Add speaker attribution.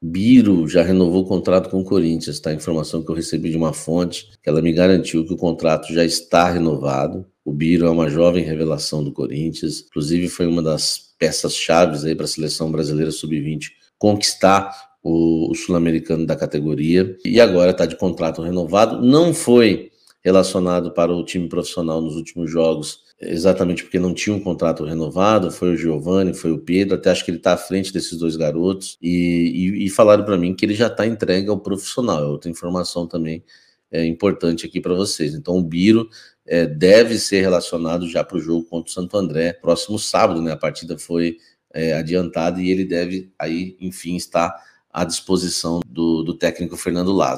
Speaker 1: Biro já renovou o contrato com o Corinthians, tá? Informação que eu recebi de uma fonte, que ela me garantiu que o contrato já está renovado. O Biro é uma jovem revelação do Corinthians, inclusive foi uma das peças chaves aí para a seleção brasileira sub-20 conquistar o, sul-americano da categoria e agora está de contrato renovado. Não foi relacionado para o time profissional nos últimos jogos, exatamente porque não tinha um contrato renovado, foi o Giovanni, foi o Pedro, até acho que ele está à frente desses dois garotos, e, e, e falaram para mim que ele já está entregue ao profissional, é outra informação também é, importante aqui para vocês. Então o Biro é, deve ser relacionado já para o jogo contra o Santo André, próximo sábado, né? A partida foi é, adiantada e ele deve aí, enfim, estar à disposição do, do técnico Fernando Lázaro.